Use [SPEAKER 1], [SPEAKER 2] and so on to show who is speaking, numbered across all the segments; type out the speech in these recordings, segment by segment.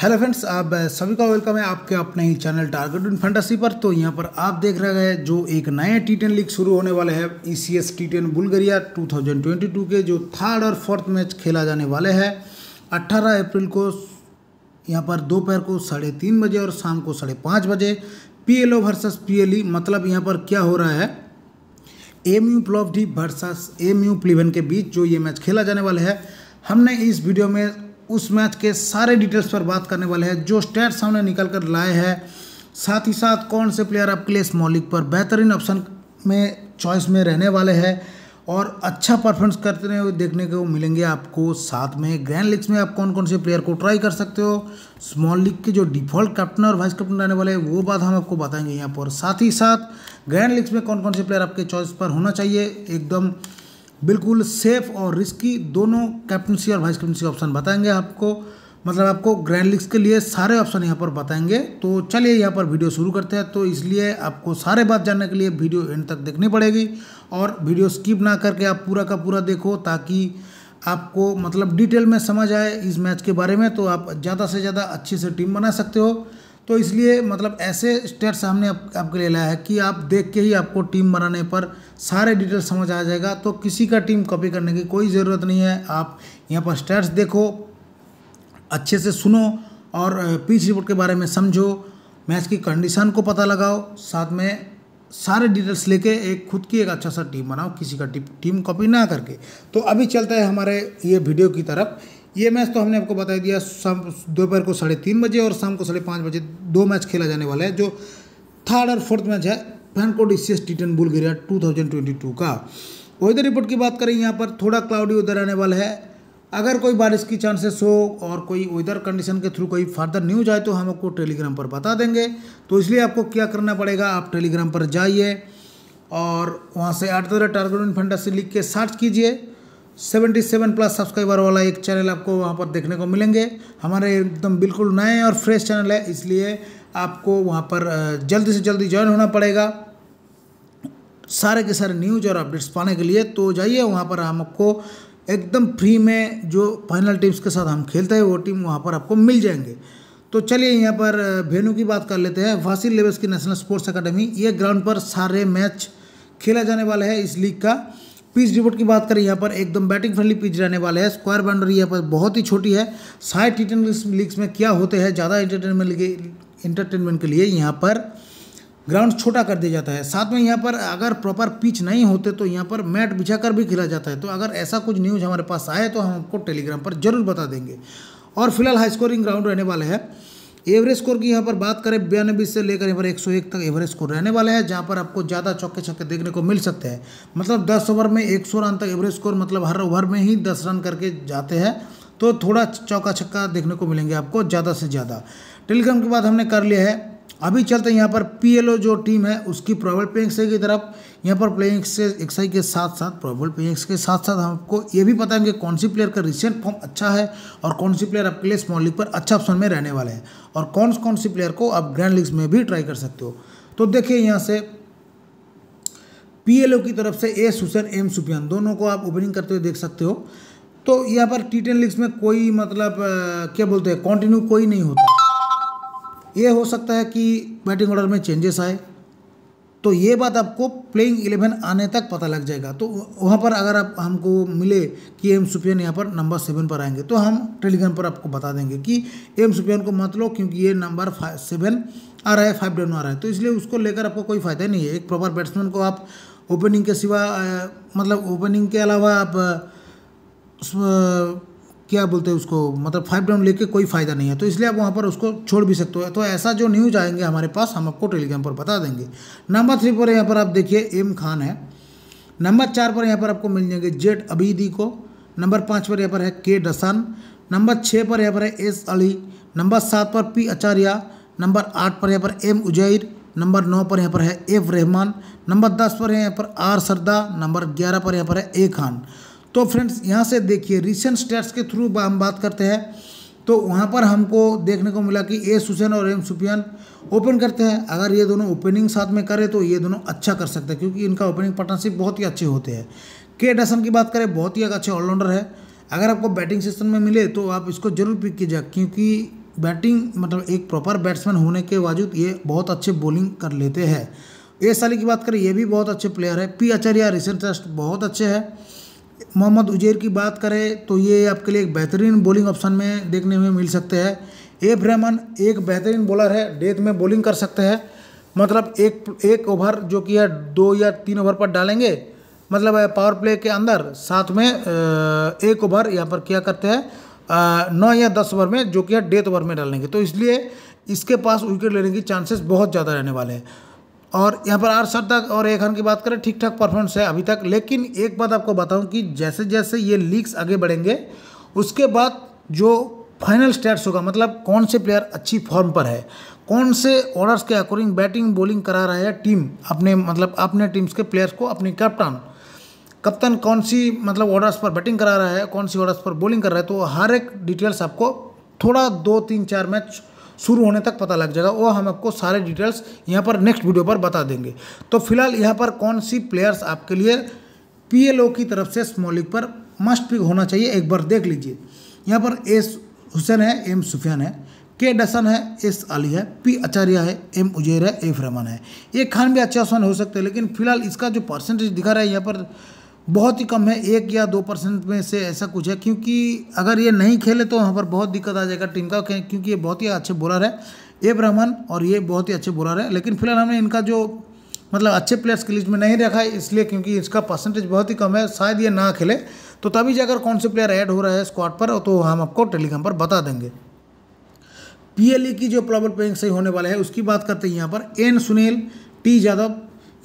[SPEAKER 1] hello friends आप सभी का वेलकम है आपके अपने ही चैनल टारगेट इन फंटासी पर तो यहाँ पर आप देख रहे हैं जो एक नया टी टेन लीग शुरू होने वाले हैं E C S T ten Bulgaria two thousand twenty two के जो थर्ड और फोर्थ मैच खेला जाने वाले हैं अट्ठारह अप्रैल को यहाँ पर दोपहर को साढ़े तीन बजे और शाम को साढ़े पाँच बजे P L O versus P L E मतलब यहाँ पर क्या हो रहा है M U Plovdiv versus M U Pleven के बीच जो ये मैच खेला जाने वाले हैं हमने इस वीडियो में उस मैच के सारे डिटेल्स पर बात करने वाले हैं जो स्टैट सामने निकल कर लाए हैं साथ ही साथ कौन से प्लेयर आपके लिए स्मॉल लीग पर बेहतरीन ऑप्शन में चॉइस में रहने वाले हैं और अच्छा परफॉर्मेंस करते हुए देखने को मिलेंगे आपको साथ में ग्रैंड लीग्स में आप कौन कौन से प्लेयर को ट्राई कर सकते हो स्मॉल लीग के जो डिफॉल्ट कैप्टन और वाइस कैप्टन रहने वाले हैं वो बात हम आपको बताएंगे यहाँ पर साथ ही साथ ग्रैंड लीग्स में कौन कौन से प्लेयर आपके चॉइस पर होना चाहिए एकदम बिल्कुल सेफ और रिस्की दोनों कैप्टनसी और वाइस कैप्टनसी ऑप्शन बताएंगे आपको मतलब आपको ग्रैंड लिक्स के लिए सारे ऑप्शन यहाँ पर बताएंगे तो चलिए यहाँ पर वीडियो शुरू करते हैं तो इसलिए आपको सारे बात जानने के लिए वीडियो एंड तक देखनी पड़ेगी और वीडियो स्किप ना करके आप पूरा का पूरा देखो ताकि आपको मतलब डिटेल में समझ आए इस मैच के बारे में तो आप ज़्यादा से ज़्यादा अच्छे से टीम बना सकते हो तो इसलिए मतलब ऐसे स्टेट्स हमने आप, आपके लिए लाया है कि आप देख के ही आपको टीम बनाने पर सारे डिटेल समझ आ जाएगा तो किसी का टीम कॉपी करने की कोई ज़रूरत नहीं है आप यहाँ पर स्टेट्स देखो अच्छे से सुनो और पीच रिपोर्ट के बारे में समझो मैच की कंडीशन को पता लगाओ साथ में सारे डिटेल्स लेके एक खुद की एक अच्छा सा टीम बनाओ किसी का टीम कॉपी ना करके तो अभी चलते हैं हमारे ये वीडियो की तरफ ये मैच तो हमने आपको बता दिया शाम दोपहर को साढ़े तीन बजे और शाम को साढ़े पाँच बजे दो मैच खेला जाने वाला है जो थर्ड और फोर्थ मैच है FanCode S T Bulgaria two का वेदर रिपोर्ट की बात करें यहाँ पर थोड़ा क्लाउडी उधर आने वाला है अगर कोई बारिश की चांसेस हो और कोई वेदर कंडीशन के थ्रू कोई फर्दर न्यूज आए तो हम आपको टेलीग्राम पर बता देंगे तो इसलिए आपको क्या करना पड़ेगा आप टेलीग्राम पर जाइए और वहाँ से at the rate target in से लिख के सर्च कीजिए सेवेंटी सेवन प्लस सब्सक्राइबर वाला एक चैनल आपको वहाँ पर देखने को मिलेंगे हमारे एकदम बिल्कुल नए और फ्रेश चैनल है इसलिए आपको वहाँ पर जल्दी से जल्दी ज्वाइन होना पड़ेगा सारे के सारे न्यूज और अपडेट्स पाने के लिए तो जाइए वहाँ पर हम आपको एकदम फ्री में जो फाइनल टीम्स के साथ हम खेलते हैं वो टीम वहाँ पर आपको मिल जाएंगे तो चलिए यहाँ पर भेनू की बात कर लेते हैं वासिल लेवल्स की नेशनल स्पोर्ट्स अकेडमी ये ग्राउंड पर सारे मैच खेला जाने वाला है इस लीग का पिच रिपोर्ट की बात करें यहाँ पर एकदम बैटिंग फ्रेंडली पिच रहने वाले है स्क्वायर बाउंड्री यहाँ पर बहुत ही छोटी है साइड टी लीग्स में क्या होते हैं ज़्यादा इंटरटेनमेंट के इंटरटेनमेंट के लिए यहाँ पर ग्राउंड छोटा कर दिया जाता है साथ में यहाँ पर अगर प्रॉपर पिच नहीं होते तो यहाँ पर मैट बिछा कर भी खेला जाता है तो अगर ऐसा कुछ न्यूज़ हमारे पास आए तो हम आपको टेलीग्राम पर जरूर बता देंगे और फिलहाल हाई स्कोरिंग ग्राउंड रहने वाले हैं एवरेज स्कोर की यहाँ पर बात करें बयानबे से लेकर यहाँ पर एक सौ एक तक एवरेज स्कोर रहने वाला है जहाँ पर आपको ज़्यादा चौके छक्के देखने को मिल सकते हैं मतलब दस ओवर में एक सौ रन तक एवरेज स्कोर मतलब हर ओवर में ही दस रन करके जाते हैं तो थोड़ा चौका छक्का देखने को मिलेंगे आपको ज़्यादा से ज़्यादा टेलीग्राम के बाद हमने कर लिया है अभी चलते हैं यहाँ पर पीएलओ जो टीम है उसकी प्रोबल प्लेइंग की तरफ यहाँ पर प्लेइंग एक्सरसाइज के साथ साथ प्रोबल प्लेइंग के साथ साथ हमको ये भी पता है कि कौन सी प्लेयर का रिसेंट फॉर्म अच्छा है और कौन सी प्लेयर आपके लिए स्मॉल लीग पर अच्छा ऑप्शन में रहने वाले हैं और कौन कौन सी प्लेयर को आप ग्रैंड लीग्स में भी ट्राई कर सकते हो तो देखिए यहाँ से पीएलओ की तरफ से एस हुसैन एम सुपियान दोनों को आप ओपनिंग करते हुए देख सकते हो तो यहाँ पर टी टेन लीग्स में कोई मतलब क्या बोलते हैं कॉन्टिन्यू कोई नहीं होता ये हो सकता है कि बैटिंग ऑर्डर में चेंजेस आए तो ये बात आपको प्लेइंग इलेवन आने तक पता लग जाएगा तो वहाँ पर अगर आप हमको मिले कि एम सुपियन यहाँ पर नंबर सेवन पर आएंगे तो हम टेलीग्राम पर आपको बता देंगे कि एम सुपियन को मत लो क्योंकि ये नंबर सेवन आ रहा है फाइव डाउन आ रहा है तो इसलिए उसको लेकर आपको कोई फ़ायदा नहीं है एक प्रॉपर बैट्समैन को आप ओपनिंग के सिवा मतलब ओपनिंग के अलावा आप क्या बोलते हैं उसको मतलब फाइव डाउन लेके कोई फ़ायदा नहीं है तो इसलिए आप वहाँ पर उसको छोड़ भी सकते हो तो ऐसा जो न्यूज आएंगे हमारे पास हम आपको टेलीग्राम पर बता देंगे नंबर थ्री पर यहाँ पर आप देखिए एम खान है नंबर चार पर यहाँ पर आपको मिल जाएंगे जेट अबीदी को नंबर पाँच पर यहाँ पर है के डसान नंबर छः पर यहाँ पर है एस अली नंबर सात पर पी आचार्य नंबर आठ पर यहाँ पर एम उजैर नंबर नौ पर यहाँ पर है एफ रहमान नंबर दस पर यहाँ पर आर सरदा नंबर ग्यारह पर यहाँ पर है ए खान तो फ्रेंड्स यहाँ से देखिए रिसेंट स्टेट्स के थ्रू हम बात करते हैं तो वहाँ पर हमको देखने को मिला कि ए सुसैन और एम सुपियन ओपन करते हैं अगर ये दोनों ओपनिंग साथ में करें तो ये दोनों अच्छा कर सकते हैं क्योंकि इनका ओपनिंग पार्टनरशिप बहुत ही अच्छे होते हैं के डसन की बात करें बहुत ही एक अच्छे ऑलराउंडर है अगर आपको बैटिंग सिस्टम में मिले तो आप इसको जरूर पिक कीजिए क्योंकि बैटिंग मतलब एक प्रॉपर बैट्समैन होने के बावजूद ये बहुत अच्छे बॉलिंग कर लेते हैं ए साली की बात करें ये भी बहुत अच्छे प्लेयर है पी आचार्य रिसेंट टेस्ट बहुत अच्छे हैं मोहम्मद उजेर की बात करें तो ये आपके लिए एक बेहतरीन बॉलिंग ऑप्शन में देखने में मिल सकते हैं एफ रहमान एक बेहतरीन बॉलर है डेथ में बॉलिंग कर सकते हैं मतलब एक एक ओवर जो कि है दो या तीन ओवर पर डालेंगे मतलब पावर प्ले के अंदर साथ में एक ओवर यहाँ पर क्या करते हैं नौ या दस ओवर में जो कि है डेथ ओवर में डालेंगे तो इसलिए इसके पास विकेट लेने की चांसेस बहुत ज़्यादा रहने वाले हैं और यहाँ पर आर सरदक और एक हन की बात करें ठीक ठाक परफॉर्मेंस है अभी तक लेकिन एक बात आपको बताऊं कि जैसे जैसे ये लीग्स आगे बढ़ेंगे उसके बाद जो फाइनल स्टेट्स होगा मतलब कौन से प्लेयर अच्छी फॉर्म पर है कौन से ऑर्डर्स के अकॉर्डिंग बैटिंग बॉलिंग करा रहा है टीम अपने मतलब अपने टीम्स के प्लेयर्स को अपने कैप्टन कप्तान कौन सी मतलब ऑर्डर्स पर बैटिंग करा रहा है कौन सी ऑर्डर्स पर बॉलिंग कर रहा है तो हर एक डिटेल्स आपको थोड़ा दो तीन चार मैच शुरू होने तक पता लग जाएगा वो हम आपको सारे डिटेल्स यहाँ पर नेक्स्ट वीडियो पर बता देंगे तो फिलहाल यहाँ पर कौन सी प्लेयर्स आपके लिए पी की तरफ से स्मॉल पर मस्ट पिक होना चाहिए एक बार देख लीजिए यहाँ पर एस हुसैन है एम सुफियान है के डसन है एस अली है पी आचार्य है एम उजैर है एफ रहमान है ये खान भी अच्छा सोन हो सकते हैं लेकिन फिलहाल इसका जो परसेंटेज दिखा रहा है यहाँ पर बहुत ही कम है एक या दो परसेंट में से ऐसा कुछ है क्योंकि अगर ये नहीं खेले तो वहाँ पर बहुत दिक्कत आ जाएगा टीम का क्योंकि ये बहुत ही अच्छे बॉलर है ए ब्राह्मण और ये बहुत ही अच्छे बॉलर है लेकिन फिलहाल हमने इनका जो मतलब अच्छे प्लेयर्स की लिस्ट में नहीं रखा है इसलिए क्योंकि इसका परसेंटेज बहुत ही कम है शायद ये ना खेले तो तभी जाकर कौन से प्लेयर ऐड हो रहा है स्क्वाड पर तो हम आपको टेलीग्राम पर बता देंगे पीएलई e की जो प्रॉबल पेइंग सही होने वाले हैं उसकी बात करते हैं यहाँ पर एन सुनील टी यादव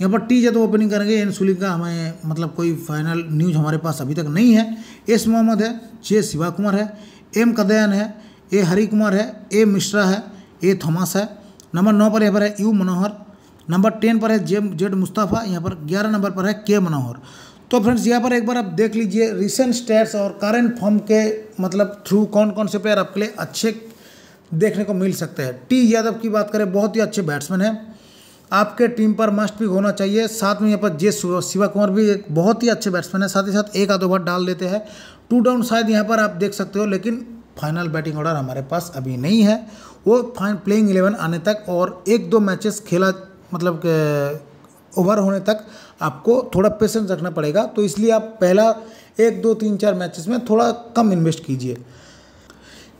[SPEAKER 1] यहाँ पर टी जब तो ओपनिंग करेंगे एन एनसुलिन का हमें मतलब कोई फाइनल न्यूज हमारे पास अभी तक नहीं है एस मोहम्मद है जे शिवा कुमार है एम कदयान है ए हरी कुमार है ए मिश्रा है ए थॉमस है नंबर नौ पर यहाँ पर है यू मनोहर नंबर टेन पर है जे जेड मुस्तफ़ा यहाँ पर ग्यारह नंबर पर है के मनोहर तो फ्रेंड्स यहाँ पर एक बार आप देख लीजिए रिसेंट स्टेट्स और करेंट फॉर्म के मतलब थ्रू कौन कौन से प्लेयर आपके लिए अच्छे देखने को मिल सकते हैं टी यादव की बात करें बहुत ही अच्छे बैट्समैन हैं आपके टीम पर मस्ट भी होना चाहिए साथ में यहाँ पर जे शिवा कुमार भी एक बहुत ही अच्छे बैट्समैन है साथ ही साथ एक आध ओवर डाल देते हैं टू डाउन शायद यहाँ पर आप देख सकते हो लेकिन फाइनल बैटिंग ऑर्डर हमारे पास अभी नहीं है वो फाइन प्लेइंग इलेवन आने तक और एक दो मैचेस खेला मतलब ओवर होने तक आपको थोड़ा पेशेंस रखना पड़ेगा तो इसलिए आप पहला एक दो तीन चार मैचेस में थोड़ा कम इन्वेस्ट कीजिए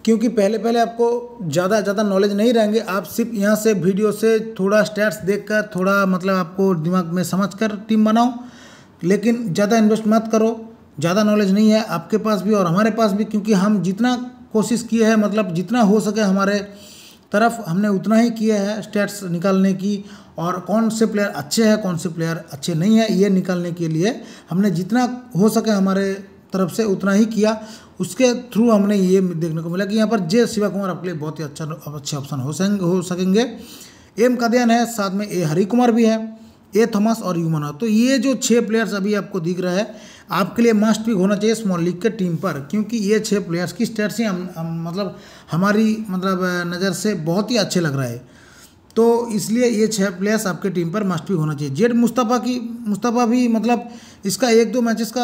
[SPEAKER 1] क्योंकि पहले पहले आपको ज़्यादा ज़्यादा नॉलेज नहीं रहेंगे आप सिर्फ यहाँ से वीडियो से थोड़ा स्टैट्स देखकर थोड़ा मतलब आपको दिमाग में समझ कर टीम बनाओ लेकिन ज़्यादा इन्वेस्ट मत करो ज़्यादा नॉलेज नहीं है आपके पास भी और हमारे पास भी क्योंकि हम जितना कोशिश किए हैं मतलब जितना हो सके हमारे तरफ हमने उतना ही किया है स्टैट्स निकालने की और कौन से प्लेयर अच्छे हैं कौन से प्लेयर अच्छे नहीं है ये निकालने के लिए हमने जितना हो सके हमारे तरफ से उतना ही किया उसके थ्रू हमने ये देखने को मिला कि यहाँ पर जे शिवा कुमार आपके लिए बहुत ही अच्छा अच्छे ऑप्शन हो सकेंगे हो सकेंगे एम कदयन है साथ में ए हरी कुमार भी है ए थॉमस और यूमना तो ये जो छः प्लेयर्स अभी आपको दिख रहा है आपके लिए मस्ट भी होना चाहिए स्मॉल लीग के टीम पर क्योंकि ये छः प्लेयर्स की स्टेट से हम, हम मतलब हमारी मतलब नज़र से बहुत ही अच्छे लग रहा है तो इसलिए ये छः प्लेयर्स आपके टीम पर मस्ट भी होना चाहिए जेड मुस्तफ़ा की मुस्तफ़ा भी मतलब इसका एक दो मैचेस का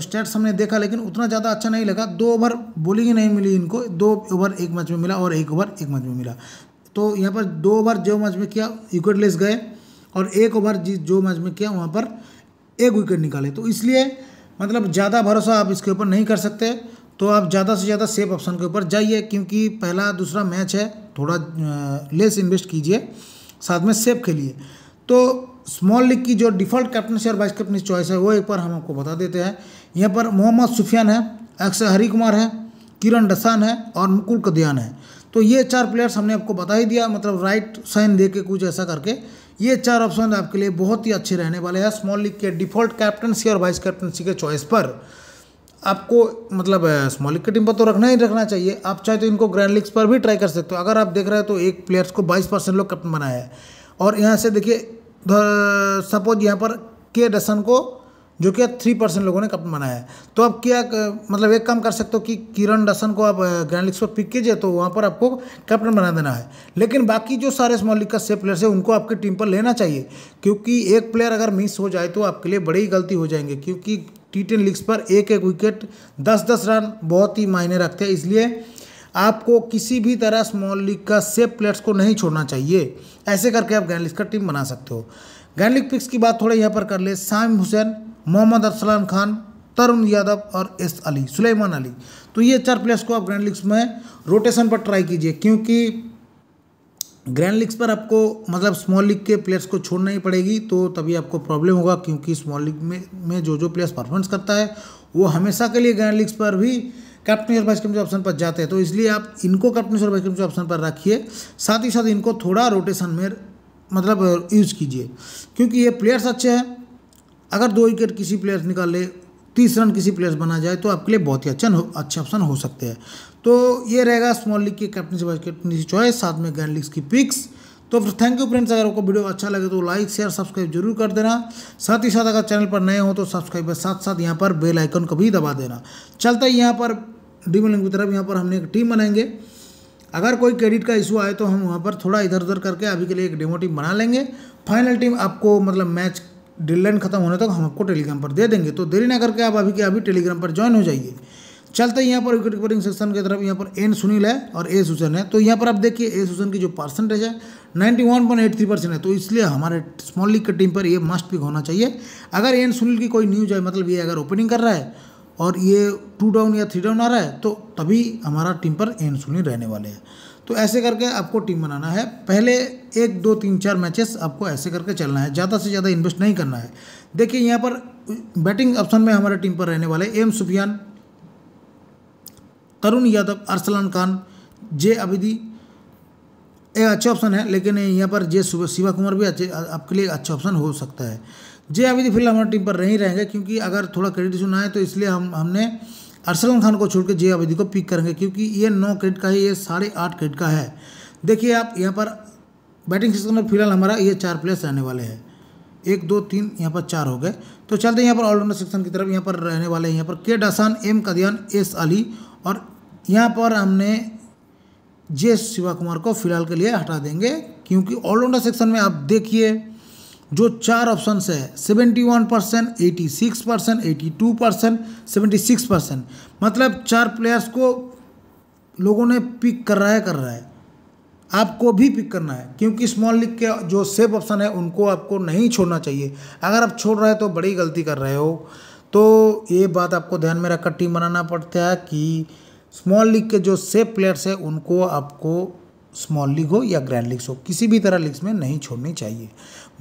[SPEAKER 1] स्टेट्स हमने देखा लेकिन उतना ज़्यादा अच्छा नहीं लगा दो ओवर बॉलिंग ही नहीं मिली इनको दो ओवर एक मैच में मिला और एक ओवर एक मैच में मिला तो यहाँ पर दो ओवर जो मैच में किया विकेट लेस गए और एक ओवर जो मैच में किया वहाँ पर एक विकेट निकाले तो इसलिए मतलब ज़्यादा भरोसा आप इसके ऊपर नहीं कर सकते तो आप ज़्यादा से ज़्यादा सेफ ऑप्शन के ऊपर जाइए क्योंकि पहला दूसरा मैच है थोड़ा लेस इन्वेस्ट कीजिए साथ में सेफ खेलिए तो स्मॉल लीग की जो डिफॉल्ट कैप्टनसी और वाइस कैप्टनसी चॉइस है वो एक बार हम आपको बता देते हैं यहाँ पर मोहम्मद सुफियान है अक्षय हरी कुमार है किरण डसान है और मुकुल कदियान है तो ये चार प्लेयर्स हमने आपको बता ही दिया मतलब राइट साइन दे के कुछ ऐसा करके ये चार ऑप्शन आपके लिए बहुत ही अच्छे रहने वाले हैं स्मॉल लीग के डिफॉल्ट कैप्टनसी और वाइस कैप्टनसी के चॉइस पर आपको मतलब स्मॉल लीग के टीम पर तो रखना ही रखना चाहिए आप चाहे तो इनको ग्रैंड लीग्स पर भी ट्राई कर सकते हो अगर आप देख रहे हो तो एक प्लेयर्स को बाईस परसेंट लोग कैप्टन बनाया है और यहाँ से देखिए सपोज यहाँ पर के रसन को जो कि थ्री परसेंट लोगों ने कपन बनाया है तो आप क्या मतलब एक काम कर सकते हो कि किरण रसन को आप ग्रैंड लिक्स पर पिक कीजिए तो वहाँ पर आपको कैप्टन बना देना है लेकिन बाकी जो सारे स्मॉल लीग का से प्लेयर्स है उनको आपकी टीम पर लेना चाहिए क्योंकि एक प्लेयर अगर मिस हो जाए तो आपके लिए बड़ी गलती हो जाएंगे क्योंकि टी टेन लीग्स पर एक एक विकेट दस दस रन बहुत ही मायने रखते हैं इसलिए आपको किसी भी तरह स्मॉल लीग का सेफ प्लेयर्स को नहीं छोड़ना चाहिए ऐसे करके आप ग्रैंड का टीम बना सकते हो ग्रैंड लीग पिक्स की बात थोड़ा यहाँ पर कर ले शाम हुसैन मोहम्मद अरसलान खान तरुण यादव और एस अली सुलेमान अली तो ये चार प्लेयर्स को आप ग्रैंड लीग्स में रोटेशन पर ट्राई कीजिए क्योंकि ग्रैंड लीग्स पर आपको मतलब स्मॉल लीग के प्लेयर्स को छोड़ना ही पड़ेगी तो तभी आपको प्रॉब्लम होगा क्योंकि स्मॉल लीग में में जो जो प्लेयर्स परफॉर्मेंस करता है वो हमेशा के लिए ग्रैंड लीग्स पर भी कैप्टन और वाइस कैप्टन ऑप्शन पर जाते हैं तो इसलिए आप इनको कैप्टन और वाइस कैप्टन ऑप्शन पर रखिए साथ ही साथ इनको थोड़ा रोटेशन में मतलब यूज कीजिए क्योंकि ये प्लेयर्स अच्छे हैं अगर दो विकेट किसी प्लेयर्स निकाल ले तीस रन किसी प्लेयर्स बना जाए तो आपके लिए बहुत ही अच्छा अच्छे ऑप्शन हो सकते हैं तो ये रहेगा स्मॉल लीग की कैप्टनसी वाइस कैप्टन की चॉइस साथ में ग्रैंड लीग्स की पिक्स तो फिर थैंक यू फ्रेंड्स अगर आपको वीडियो अच्छा लगे तो लाइक शेयर सब्सक्राइब जरूर कर देना साथ ही साथ अगर चैनल पर नए हो तो सब्सक्राइब साथ साथ यहाँ पर बेल आइकन को भी दबा देना चलता है यहाँ पर डी की तरफ यहाँ पर हमने एक टीम बनाएंगे अगर कोई क्रेडिट का इशू आए तो हम वहाँ पर थोड़ा इधर उधर करके अभी के लिए एक डेमो टीम बना लेंगे फाइनल टीम आपको मतलब मैच लाइन खत्म होने तक तो हम आपको टेलीग्राम पर दे देंगे तो देरी ना करके आप अभी के अभी टेलीग्राम पर ज्वाइन हो जाइए चलते हैं यहाँ पर विकेट कीपरिंग सेक्शन की तरफ यहाँ पर एन सुनील है और ए सुसन है तो यहाँ पर आप देखिए ए सुसन की जो परसेंटेज है थ्री परसेंट है तो इसलिए हमारे स्मॉल लीग की टीम पर ये मस्ट पिक होना चाहिए अगर एन सुनील की कोई न्यूज है मतलब ये अगर ओपनिंग कर रहा है और ये टू डाउन या थ्री डाउन आ रहा है तो तभी हमारा टीम पर एन सुनी रहने वाले हैं तो ऐसे करके आपको टीम बनाना है पहले एक दो तीन चार मैचेस आपको ऐसे करके चलना है ज़्यादा से ज़्यादा इन्वेस्ट नहीं करना है देखिए यहाँ पर बैटिंग ऑप्शन में हमारे टीम पर रहने वाले एम सुफियान तरुण यादव अरसलान खान जे अबिदी एक अच्छा ऑप्शन है लेकिन यहाँ पर जे शिवा कुमार भी अच्छे आपके लिए अच्छा ऑप्शन हो सकता है जे तो फिलहाल हमारी टीम पर नहीं रहेंगे क्योंकि अगर थोड़ा क्रेडिट इशू ना आए तो इसलिए हम हमने अरसलन खान को छोड़ के जे अवधि को पिक करेंगे क्योंकि ये नौ क्रेडिट का है ये साढ़े आठ क्रेडिट का है देखिए आप यहाँ पर बैटिंग सिस्टम में फिलहाल हमारा ये चार प्लेयर्स रहने वाले हैं एक दो तीन यहाँ पर चार हो गए तो चलते हैं यहाँ पर ऑलराउंडर सेक्शन की तरफ यहाँ पर रहने वाले हैं यहाँ पर के डासान एम कदियान एस अली और यहाँ पर हमने जे शिवा कुमार को फिलहाल के लिए हटा देंगे क्योंकि ऑलराउंडर सेक्शन में आप देखिए जो चार ऑप्शन है seventy one percent eighty six percent eighty two percent seventy six percent मतलब चार प्लेयर्स को लोगों ने पिक कर रहा है कर रहा है आपको भी पिक करना है क्योंकि स्मॉल लीग के जो सेफ ऑप्शन है उनको आपको नहीं छोड़ना चाहिए अगर आप छोड़ रहे हो तो बड़ी गलती कर रहे हो तो ये बात आपको ध्यान में रखकर टीम बनाना पड़ता है कि स्मॉल लीग के जो सेफ प्लेयर्स हैं उनको आपको स्मॉल लीग हो या ग्रैंड लीग्स हो किसी भी तरह लीग्स में नहीं छोड़नी चाहिए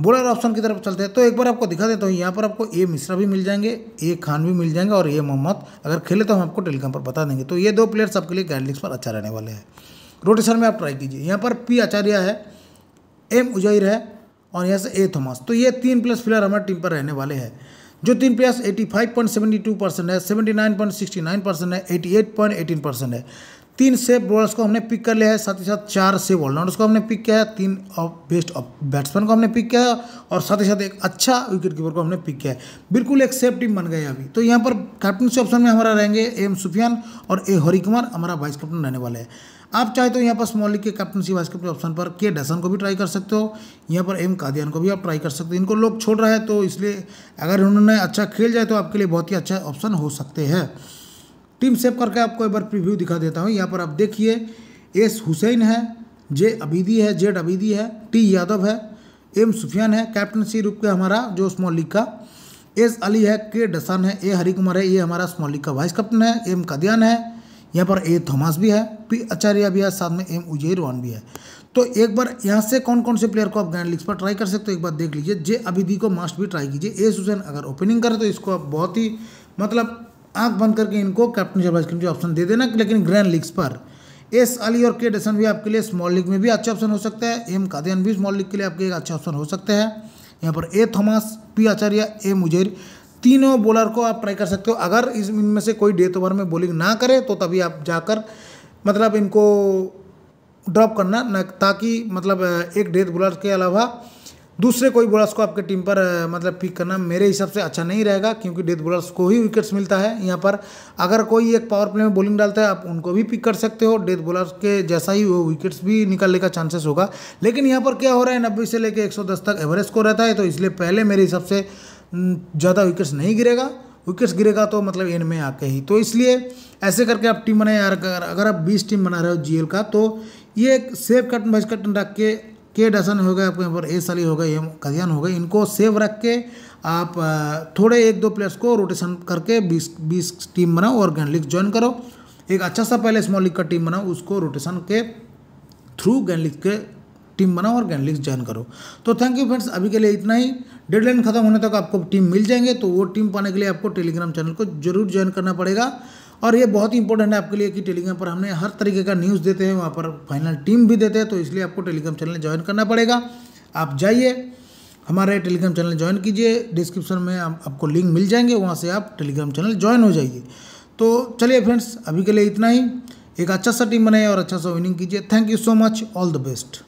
[SPEAKER 1] बोलर ऑप्शन की तरफ चलते हैं तो एक बार आपको दिखा देता हूँ यहाँ पर आपको ए मिश्रा भी मिल जाएंगे ए खान भी मिल जाएंगे और ए मोहम्मद अगर खेले तो हम आपको टेलीग्राम पर बता देंगे तो ये दो प्लेयर्स आपके लिए ग्रैंड लीग्स पर अच्छा रहने वाले हैं रोटेशन में आप ट्राई कीजिए यहाँ पर पी आचार्य है एम उजैर है और यहाँ से ए थॉमस तो ये तीन प्लस प्लेयर हमारे टीम पर रहने वाले हैं जो तीन प्यास eighty five point seventy two percent है seventy nine point sixty nine percent है eighty eight point eighteen percent है तीन सेफ बॉलर्स को हमने पिक कर लिया है साथ ही साथ चार सेफ ऑलराउंडर्स को हमने पिक किया है तीन ऑफ बेस्ट ऑफ बैट्समैन को हमने पिक किया है और साथ ही साथ एक अच्छा विकेट कीपर को हमने पिक किया है बिल्कुल एक सेफ टीम बन गई अभी तो यहाँ पर कैप्टनसी ऑप्शन में हमारा रहेंगे एम सुफियान और ए हरी कुमार हमारा वाइस कैप्टन रहने वाला है आप चाहे तो यहाँ पर स्मॉल लीग के कैप्टनसी वाइस कैप्टन ऑप्शन पर के डसन को भी ट्राई कर सकते हो यहाँ पर एम कादियान को भी आप ट्राई कर सकते हो इनको लोग छोड़ रहे हैं तो इसलिए अगर उन्होंने अच्छा खेल जाए तो आपके लिए बहुत ही अच्छा ऑप्शन हो सकते हैं टीम सेव करके आपको एक बार प्रीव्यू दिखा देता हूँ यहाँ पर आप देखिए एस हुसैन है जे अबीदी है जेड अबीदी है टी यादव है एम सुफियान है कैप्टनसी रूप का हमारा जो स्मॉल लीग का एस अली है के डसान है ए हरी कुमार है ये हमारा स्मॉल लीग का वाइस कैप्टन है एम कदियान है यहाँ पर ए थॉमस भी है पी आचार्य भी है साथ में एम उजैरवान भी है तो एक बार यहाँ से कौन कौन से प्लेयर को आप ग्रैंड लीग्स पर ट्राई कर सकते हो एक बार देख लीजिए जे अभिधि को मास्ट भी ट्राई कीजिए ए सुसैन अगर ओपनिंग करें तो इसको आप बहुत ही मतलब आंख बंद करके इनको कैप्टन जलबाज के ऑप्शन दे देना लेकिन ग्रैंड लीग्स पर एस अली और के डसन भी आपके लिए स्मॉल लीग में भी अच्छा ऑप्शन हो सकता है एम कादियन भी स्मॉल लीग के लिए आपके एक अच्छा ऑप्शन हो सकता है यहाँ पर ए थॉमस पी आचार्य ए मुजैर तीनों बॉलर को आप ट्राई कर सकते हो अगर इस इनमें से कोई डेथ ओवर में बॉलिंग ना करे तो तभी आप जाकर मतलब इनको ड्रॉप करना ताकि मतलब एक डेथ बॉलर के अलावा दूसरे कोई बॉलर्स को आपके टीम पर मतलब पिक करना मेरे हिसाब से अच्छा नहीं रहेगा क्योंकि डेथ बॉलर्स को ही विकेट्स मिलता है यहाँ पर अगर कोई एक पावर प्ले में बॉलिंग डालता है आप उनको भी पिक कर सकते हो डेथ बॉलर्स के जैसा ही वो विकेट्स भी निकलने का चांसेस होगा लेकिन यहाँ पर क्या हो रहा है नब्बे से लेकर एक तक एवरेज स्कोर रहता है तो इसलिए पहले मेरे हिसाब से ज़्यादा विकेट्स नहीं गिरेगा विकेट्स गिरेगा तो मतलब एन में आके ही तो इसलिए ऐसे करके आप टीम बनाए यार अगर आप बीस टीम बना रहे हो जी का तो ये सेफ कट मैच कट रख के के डसन हो गए आपके यहाँ पर ए सली हो गए एम कदियान हो गए इनको सेव रख के आप थोड़े एक दो प्लेयर्स को रोटेशन करके बीस बीस टीम बनाओ और गैन लीग ज्वाइन करो एक अच्छा सा पहले स्मॉल लीग का टीम बनाओ उसको रोटेशन के थ्रू गैन लीग के टीम बनाओ और गैन लीग ज्वाइन करो तो थैंक यू फ्रेंड्स अभी के लिए इतना ही डेडलाइन खत्म होने तक आपको टीम मिल जाएंगे तो वो टीम पाने के लिए आपको टेलीग्राम चैनल को जरूर ज्वाइन करना पड़ेगा और ये बहुत ही इंपॉर्टेंट है आपके लिए कि टेलीग्राम पर हमने हर तरीके का न्यूज़ देते हैं वहाँ पर फाइनल टीम भी देते हैं तो इसलिए आपको टेलीग्राम चैनल ज्वाइन करना पड़ेगा आप जाइए हमारे टेलीग्राम चैनल ज्वाइन कीजिए डिस्क्रिप्शन में आप, आपको लिंक मिल जाएंगे वहाँ से आप टेलीग्राम चैनल ज्वाइन हो जाइए तो चलिए फ्रेंड्स अभी के लिए इतना ही एक अच्छा सा टीम बनाइए और अच्छा सा विनिंग कीजिए thank you so much all the best